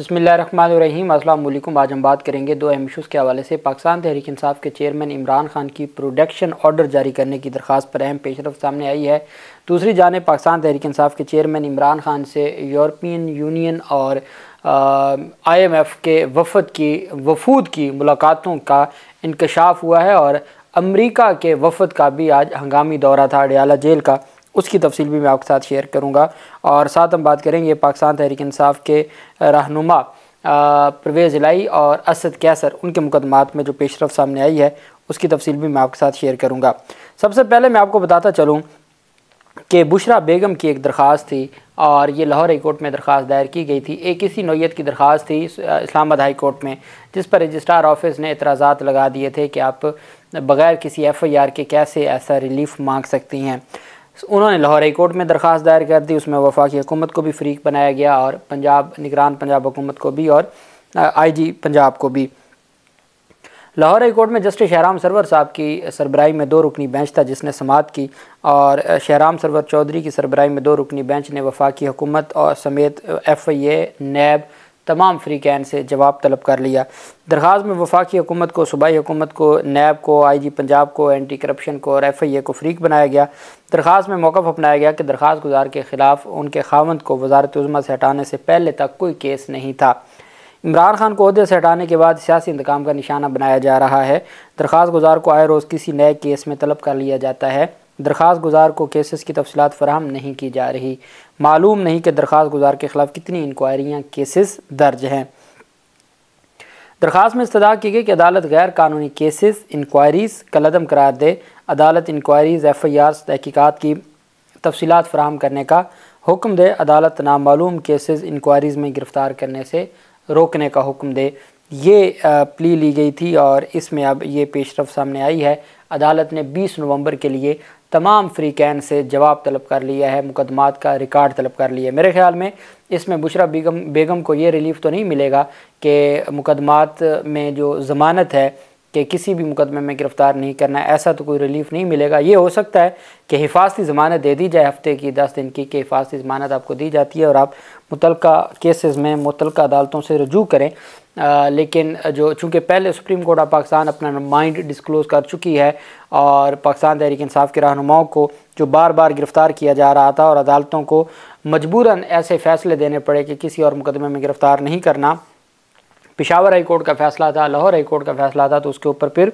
बसमीम अल्लाम आज हम बात करेंगे दो अहम इशूज़ के हवाले से पाकिस्तान तहरीक इंसाफ के चेयरमैन इमरान खान की प्रोडक्शन ऑर्डर जारी करने की दरख्वास्त पर अहम पेशरफ सामने आई है दूसरी जानब पाकिस्तान तहरीक इंसाफ के चेयरमैन इमरान खान से यूरोपियन यूनियन और आई एम एफ़ के वफद की वफूद की मुलाकातों का इंकशाफ हुआ है और अमरीका के वफद का भी आज हंगामी दौरा था अडियाला जेल का उसकी तफसील भी मैं आपके साथ शेयर करूँगा और साथ हम बात करेंगे पाकिस्तान तहरीक इंसाफ के रहनुमा परवेज़ इलाई और असद कैसर उनके मुकदमात में जो पेशरफ सामने आई है उसकी तफसील भी मैं आपके साथ शेयर करूँगा सबसे पहले मैं आपको बताता चलूँ कि बुशरा बेगम की एक दरख्वास्त थी और ये लाहौर हाई कोर्ट में दरख्वास्त दायर की गई थी एक इसी नोयत की दरख्वास्त थी इस्लामाबाद हाई कोर्ट में जिस पर रजिस्ट्रार ऑफिस ने इतराज़ात लगा दिए थे कि आप बग़ैर किसी एफ़ आई आर के कैसे ऐसा रिलीफ मांग सकती हैं उन्होंने लाहौर हाई कोर्ट में दरख्वास्त दायर कर दी उसमें वफाकी हुकूमत को भी फरीक बनाया गया और पंजाब निगरान पंजाब हुकूमत को भी और आई जी पंजाब को भी लाहौर हाई कोर्ट में जस्टिस शहराम सरवर साहब की सरबराही में दो रुकनी बेंच था जिसने समात की और शहराम सरवर चौधरी की सरबराही में दो रुकनी बेंच ने वफाकी हुकूमत और समेत एफ आई ए नैब तमाम फ्री कैन से जवाब तलब कर लिया दरख्वास में वफाकी हुकूमत को सूबाई हुकूमत को नैब को आई जी पंजाब को एंटी करप्शन को और एफ आई ए को फ्रीक बनाया गया दरख्वास में मौक़ अपनाया गया कि दरख्वास गुजार के ख़िलाफ़ उनके खावंद को वजारत उजमा से हटाने से पहले तक कोई केस नहीं था इमरान खान को अहदे से हटाने के बाद सियासी इंतकाम का निशाना बनाया जा रहा है दरख्वास गुजार को आए रोज़ किसी नए केस में तलब कर लिया जाता है दरख्वास गुजार को केसेस की तफसलत फराहम नहीं की जा रही मालूम नहीं कि दरख्वास्त गुजार के ख़िलाफ़ कितनी इंक्वायरियाँ केसेस दर्ज हैं दरख्वास्त में इस्तः की गई कि अदालत गैर कानूनी केसेस इंक्वायरीज़ का लदम करार दे अदालत इंक्वायरीज़ एफ आई आर तहकीक़ात की तफसीत फ्राहम करने का हुक्म दे अदालत नामालूम केसेस इंक्वायरीज़ में गिरफ़्तार करने से रोकने का हुक्म दे ये प्ली ली गई थी और इसमें अब ये पेशरफ सामने आई है अदालत ने 20 नवंबर के लिए तमाम फ्री कैन से जवाब तलब कर लिया है मुकदमात का रिकॉर्ड तलब कर लिया है मेरे ख्याल में इसमें बुशरा बेगम बेगम को ये रिलीफ तो नहीं मिलेगा कि मुकदमात में जो ज़मानत है कि किसी भी मुकदमे में गिरफ़्तार नहीं करना ऐसा तो कोई रिलीफ नहीं मिलेगा ये हो सकता है कि हिफाजती ज़मानत दे दी जाए हफ्ते की दस दिन की कि हिफाजती ज़मानत आपको दी जाती है और आप मुतल केसेस में मुतल अदालतों से रजू करें आ, लेकिन जो चूँकि पहले सुप्रीम कोर्ट ऑफ पाकिस्तान अपना माइंड डिस्क्लोज़ कर चुकी है और पाकिस्तान तहरीक इंसाफ के रहनुमाओं को जो बार बार गिरफ़्तार किया जा रहा था और अदालतों को मजबूरन ऐसे फ़ैसले देने पड़े कि किसी और मुकदमे में गिरफ़्तार नहीं करना पिशावर हाई कोर्ट का फैसला था लाहौर हाई कोर्ट का फैसला था तो उसके ऊपर फिर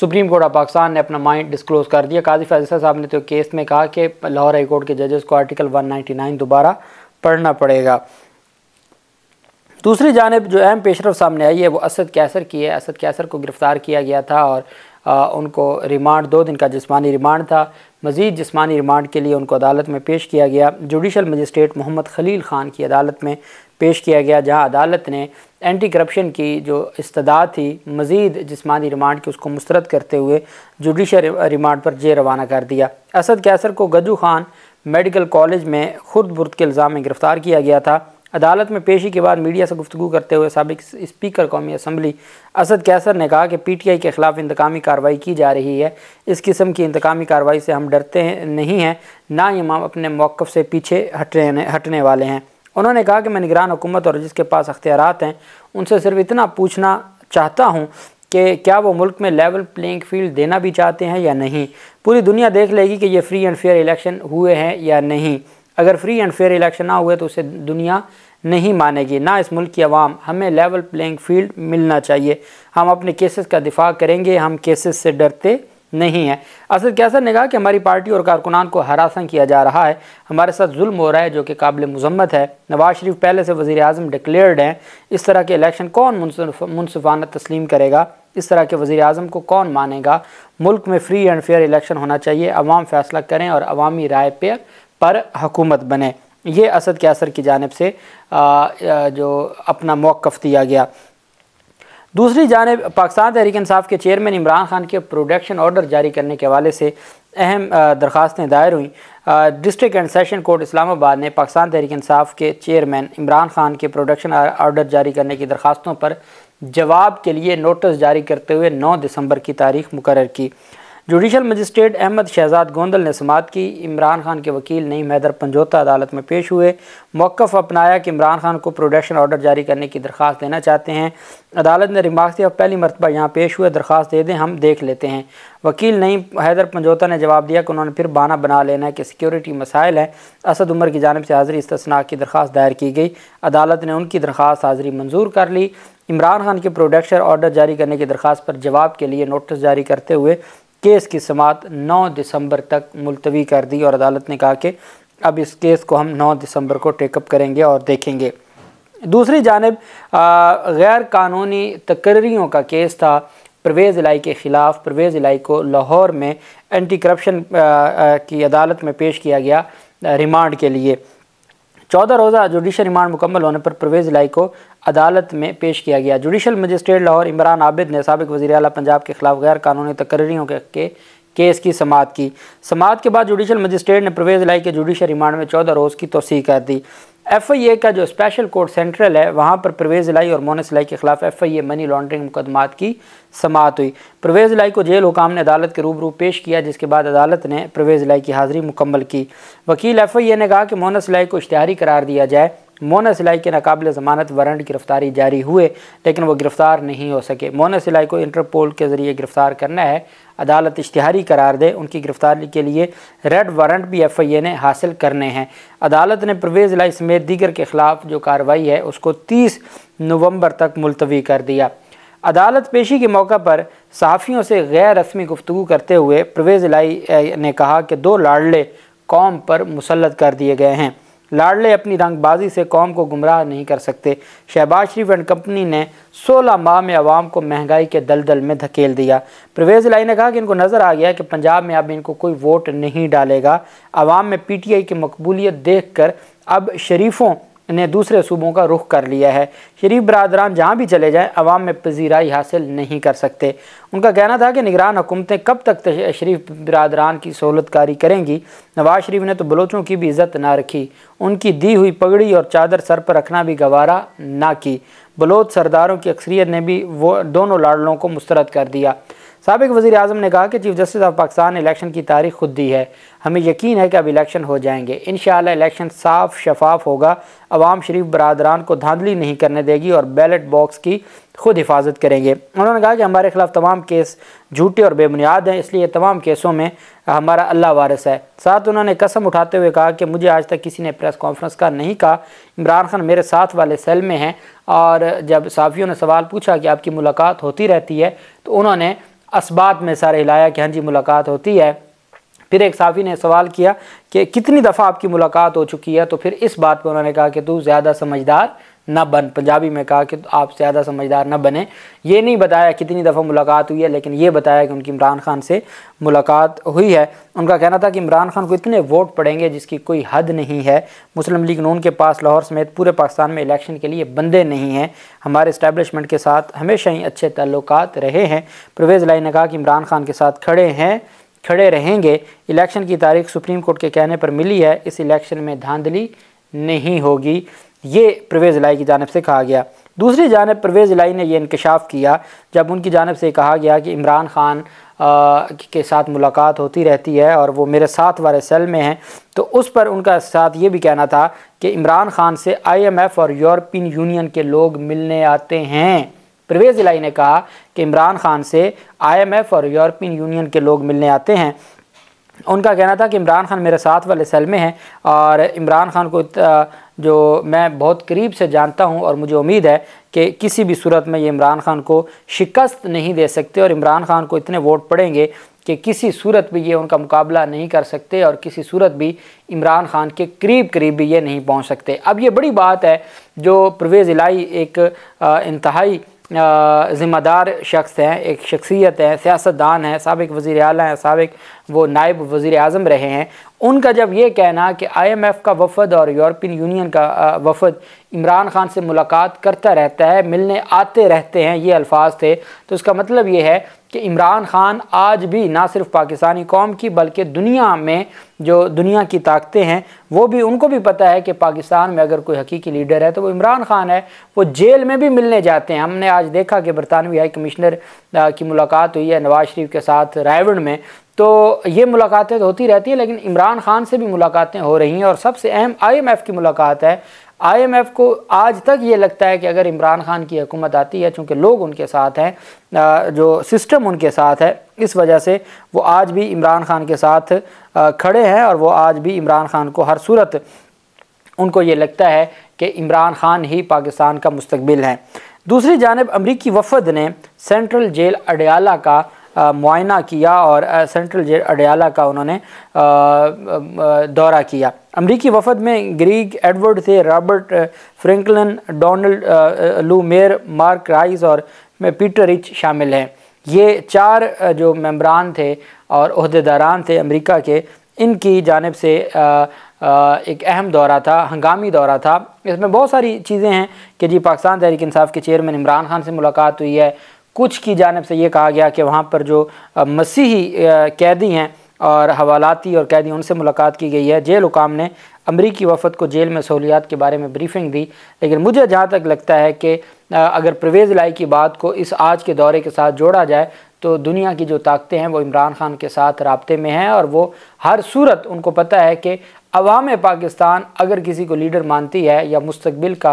सुप्रीम कोर्ट ऑफ पाकिस्तान ने अपना माइंड डिस्क्लोज कर दिया काजी फैज़ा साहब ने तो केस में कहा कि लाहौर हाई कोर्ट के जजेस को आर्टिकल 199 दोबारा पढ़ना पड़ेगा दूसरी जानब जो अहम पेशरफ सामने आई है वो असद कैसर की है असद कैसर को गिरफ़्तार किया गया था और आ, उनको रिमांड दो दिन का जिसमानी रिमांड था मज़ीद जिसमानी रिमांड के लिए उनको अदालत में पेश किया गया जुडिशल मजिस्ट्रेट मोहम्मद खलील ख़ान की अदालत में पेश किया गया जहाँ अदालत ने एंटी करप्शन की जो इस्तदा थी मज़ीद जिसमानी रिमांड की उसको मुस्रद करते हुए जुडिशल रिमांड पर जे रवाना कर दिया असद कैसर को गजू खान मेडिकल कॉलेज में खुर्द बुर्द के इल्ज़ाम में गिरफ़्तार किया गया था अदालत में पेशी के बाद मीडिया से गुफ्तु करते हुए सबक स्पीकर कौमी असम्बली असद कैसर ने कहा कि पी टी आई के ख़िलाफ़ इंतकामी कार्रवाई की जा रही है इस किस्म की इंतकामी कार्रवाई से हम डरते हैं नहीं हैं ना इमाम अपने मौक़ से पीछे हटने हटने वाले हैं उन्होंने कहा कि मैं निगरान हुकूमत और जिसके पास अख्तियार हैं उनसे सिर्फ इतना पूछना चाहता हूँ कि क्या वो मुल्क में लेवल प्लेइंग फील्ड देना भी चाहते हैं या नहीं पूरी दुनिया देख लेगी कि ये फ्री एंड फेयर इलेक्शन हुए हैं या नहीं अगर फ्री एंड फेयर इलेक्शन ना हुए तो उसे दुनिया नहीं मानेगी ना इस मुल्क की आवाम हमें लेवल प्लेइंग फील्ड मिलना चाहिए हम अपने केसेस का दिफा करेंगे हम केसेस से डरते नहीं है असद कैसर ने कहा कि हमारी पार्टी और कारकुनान को हरासन किया जा रहा है हमारे साथ जुल्म हो रहा है जो कि काबिल मजम्मत है नवाज शरीफ पहले से वज़ी अजम डिक्लेयर्ड हैं इस तरह के इलेक्शन कौन मुनफाना तस्लीम करेगा इस तरह के वज़ी अजम को कौन मानेगा मुल्क में फ्री एंड फेयर इलेक्शन होना चाहिए अवाम फैसला करें और अवामी राय पे पर हकूमत बने ये असद कैसर की जानब से आ, जो अपना मौक़ दिया गया दूसरी जानब पाकिस्तान तहरीक इंसाफ के चेयरमैन इमरान खान के प्रोडक्शन ऑर्डर जारी करने के हवाले से अहम दरख्वास्तें दायर हुई district and session court Islamabad ने पाकिस्तान तहरीक इंसाफ के चेयरमैन इमरान खान के प्रोडक्शन ऑर्डर जारी करने की दरख्वास्तों पर जवाब के लिए नोटिस जारी करते हुए नौ दिसंबर की तारीख मुकर की जुडिशल मजिस्ट्रेट अहमद शहजाद गोंदल ने समात की इमरान खान के वकील नईम हैदर पंजोता अदालत में पेश हुए मौक़ अपनाया कि इमरान खान को प्रोडक्शन ऑर्डर जारी करने की दरख्वास्त देना चाहते हैं अदालत ने रिमार्क दिया पहली मरतबा यहाँ पेश हुए दरख्वास्त दे दें हम देख लेते हैं वकील नईम हैदर पंजोता ने जवाब दिया कि उन्होंने फिर बाना बना लेना है कि सिक्योरिटी मसाइल हैं असद उमर की जानब से हाजिरी इस्तना की दरख्वास्त दायर की गई अदालत ने उनकी दरख्वास्त हाजिरी मंजूर कर ली इमरान खान के प्रोडक्शन ऑर्डर जारी करने की दरख्वास्त पर जवाब के लिए नोटिस जारी करते हुए केस की समात 9 दिसंबर तक मुलतवी कर दी और अदालत ने कहा कि अब इस केस को हम 9 दिसंबर को टेकअप करेंगे और देखेंगे दूसरी जानब गैर कानूनी तकर्रियों का केस था परवेज़ इलाई के ख़िलाफ़ परवेज़ इलाई को लाहौर में एंटी करप्शन की अदालत में पेश किया गया रिमांड के लिए चौदह रोज़ा जुडिशल रिमांड मुकम्मल होने पर परवेज़ लाई को अदालत में पेश किया गया जुडिशल मजिस्ट्रेट लाहौर इमरान आबिद ने सबक वजी अला पंजाब के खिलाफ गैर कानूनी तकर्रियों के, के केस की समात की समात के बाद जुडिशल मजिस्ट्रेट ने परवेज़ लाई के जुडिशल रिमांड में चौदह रोज़ की तोसी कर दी एफ आई ए का जो स्पेशल कोर्ट सेंट्रल है वहाँ पर परवेज़ लाई और मोनस लाई के खिलाफ F I A money laundering मुकदमा की समात हुई परवेज़ लाई को जेल हुकाम ने अदालत के रूबरू पेश किया जिसके बाद अदालत ने परवेज़ लाई की हाज़िरी मुकम्मल की वकील एफ आई ए ने कहा कि मोनस लाई को इश्तहारी करार दिया जाए मोना सिलाई के नाकबिल ज़मानत वारंट गिरफ़्तारी जारी हुए लेकिन वह गिरफ़्तार नहीं हो सके मोना सिलाई को इंटरपोल के ज़रिए गिरफ़्तार करना है अदालत इश्तहारी करार दे उनकी गिरफ़्तारी के लिए रेड वारंट भी एफ़ आई ए ने हासिल करने हैं अदालत ने परवेज़ लाई समेत दीगर के ख़िलाफ़ जो कार्रवाई है उसको तीस नवंबर तक मुलतवी कर दिया अदालत पेशी के मौका पर सहाफ़ियों से गैर रस्मी गुफ्तु करते हुए परवेज़ लाई ने कहा कि दो लाडले कौम पर मुसलत कर दिए गए हैं लाडले अपनी रंगबाजी से कौम को गुमराह नहीं कर सकते शहबाज शरीफ एंड कंपनी ने 16 माह में आवाम को महंगाई के दलदल में धकेल दिया प्रवेज लाई ने कहा कि इनको नज़र आ गया कि पंजाब में अब इनको कोई वोट नहीं डालेगा आवाम में पी टी आई की मकबूलीत देख कर अब शरीफों ने दूसरे सूबों का रुख कर लिया है शरीफ बरदरान जहाँ भी चले जाएँ आवाम में पजीराई हासिल नहीं कर सकते उनका कहना था कि निगरान हुकूमतें कब तक शरीफ बरदरान की सहूलतकारी करेंगी नवाज शरीफ ने तो बलोचों की भी इज़्ज़त ना रखी उनकी दी हुई पगड़ी और चादर सर पर रखना भी गवारा ना की बलोच सरदारों की अक्सरियत ने भी वो दोनों लाडलों को मुस्तरद कर दिया सबक वज़ी अजम ने कहा कि चीफ जस्टिस ऑफ पाकिस्तान ने इलेक्शन की तारीख खुद दी है हमें यकीन है कि अब इलेक्शन हो जाएंगे इन इलेक्शन साफ शफाफ होगा अवाम शरीफ बरदरान को धांधली नहीं करने देगी और बैलेट बॉक्स की खुद हिफाजत करेंगे उन्होंने कहा कि हमारे खिलाफ तमाम केस झूठे और बेबुनियाद हैं इसलिए तमाम केसों में हमारा अल्लाह वारस है साथ उन्होंने कसम उठाते हुए कहा कि मुझे आज तक किसी ने प्रेस कॉन्फ्रेंस का नहीं कहा इमरान खान मेरे साथ वाले सेल में हैं और जब साफियों ने सवाल पूछा कि आपकी मुलाकात होती रहती है तो उन्होंने इस्बात में सारे हिलाया कि हाँ जी मुलाकात होती है फिर एक साफ़ी ने सवाल किया कि कितनी दफ़ा आपकी मुलाकात हो चुकी है तो फिर इस बात पर उन्होंने कहा कि तू ज़्यादा समझदार न बन पंजाबी में कहा कि आप ज़्यादा समझदार न बने ये नहीं बताया कितनी दफ़ा मुलाकात हुई है लेकिन ये बताया कि उनकी इमरान खान से मुलाकात हुई है उनका कहना था कि इमरान खान को इतने वोट पड़ेंगे जिसकी कोई हद नहीं है मुस्लिम लीग नून के पास लाहौर समेत पूरे पाकिस्तान में इलेक्शन के लिए बंदे नहीं हैं हमारे इस्टेबलिशमेंट के साथ हमेशा ही अच्छे तल्लक रहे हैं परवेज़ लाई ने कहा कि इमरान खान के साथ खड़े हैं खड़े रहेंगे इलेक्शन की तारीख सुप्रीम कोर्ट के कहने पर मिली है इस इलेक्शन में धांधली नहीं होगी ये परवेज़ लाई की जानब से कहा गया दूसरी जानब परवेज़ लाई ने यह इंकशाफ किया जब उनकी जानब से कहा गया कि इमरान ख़ान के साथ मुलाकात होती रहती है और वो मेरे साथ वाले सेल में हैं तो उस पर उनका साथ ये भी कहना था कि इमरान ख़ान से आईएमएफ और यूरोपियन यूनियन के लोग मिलने आते हैं परवेज़ इलाई ने कहा कि इमरान ख़ान से आईएमएफ और यूरोपियन यूनियन के लोग मिलने आते हैं उनका कहना था कि इमरान खान मेरे साथ वाले सेल में हैं और इमरान खान को जो मैं बहुत करीब से जानता हूं और मुझे उम्मीद है कि किसी भी सूरत में ये इमरान खान को शिकस्त नहीं दे सकते और इमरान खान को इतने वोट पड़ेंगे कि किसी सूरत भी ये उनका मुकाबला नहीं कर सकते और किसी सूरत भी इमरान खान के करीब करीब भी ये नहीं पहुंच सकते अब ये बड़ी बात है जो परवेज़ इलाही एक इंतहाई ज़िम्मेदार शख्स हैं एक शख्सियत हैं सियासतदान हैं सबक वज़ी अल हैं सबक वो नायब वज़ी अजम रहे हैं उनका जब ये कहना कि आई एम एफ़ का वफद और यूरोपियन यूनियन का वफद इमरान खान से मुलाकात करता रहता है मिलने आते रहते हैं ये अल्फाज थे तो इसका मतलब ये है कि इमरान खान आज भी ना सिर्फ पाकिस्तानी कौम की बल्कि दुनिया में जो दुनिया की ताकतें हैं वो भी उनको भी पता है कि पाकिस्तान में अगर कोई हकीकी लीडर है तो वो इमरान खान है वो जेल में भी मिलने जाते हैं हमने आज देखा कि बरतानवी हाई कमिश्नर की मुलाकात हुई है नवाज शरीफ के साथ रायवण में तो ये मुलाकातें तो होती रहती हैं लेकिन इमरान खान से भी मुलाकातें हो रही हैं और सबसे अहम आईएमएफ की मुलाकात है आईएमएफ को आज तक ये लगता है कि अगर इमरान खान की हुकूमत आती है चूँकि लोग उनके साथ हैं जो सिस्टम उनके साथ है इस वजह से वो आज भी इमरान खान के साथ खड़े हैं और वो आज भी इमरान खान को हर सूरत उनको ये लगता है कि इमरान खान ही पाकिस्तान का मुस्तबिल है दूसरी जानब अमरीकी वफद ने सेंट्रल जेल अडयाला का मुआयना किया और सेंट्रल जेल अडयाला का उन्होंने दौरा किया अमरीकी वफद में ग्रीक एडवर्ड थे Robert Franklin Donald Lu Meyer Mark Rice और पीटर रिच शामिल हैं ये चार जो मेम्बरान थे और अहदेदारान थे अमेरिका के इनकी जानब से आ, एक अहम दौरा था हंगामी दौरा था इसमें बहुत सारी चीज़ें हैं कि जी पाकिस्तान तहरीक इंसाफ के चेयरमैन इमरान खान से मुलाकात हुई है कुछ की जानब से ये कहा गया कि वहाँ पर जो मसीही कैदी हैं और हवालाती और कैदी उनसे मुलाकात की गई है जेल हुकाम ने अमरीकी वफद को जेल में सहूलियात के बारे में ब्रीफिंग दी लेकिन मुझे जहाँ तक लगता है कि अगर परवेज़ लाई की बात को इस आज के दौरे के साथ जोड़ा जाए तो दुनिया की जो ताकतें हैं वो इमरान खान के साथ रबते में हैं और वो हर सूरत उनको पता है कि अवाम पाकिस्तान अगर किसी को लीडर मानती है या मुस्तबिल का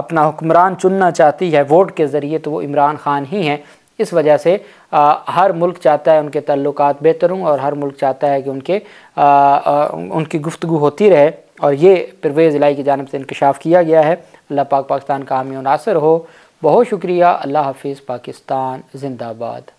अपना हुक्मरान चुनना चाहती है वोट के ज़रिए तो वो इमरान खान ही हैं इस वजह से आ, हर मुल्क चाहता है उनके तल्लक बेहतर हों और हर मुल्क चाहता है कि उनके आ, आ, उनकी गुफ्तु होती रहे और ये परवेज़ इलाई की जानब से इंकशाफ किया गया है अल्लाह पाक पाकिस्तान का हामी नासर हो बहुत शुक्रिया अल्लाह हाफिज़ पाकिस्तान जिंदाबाद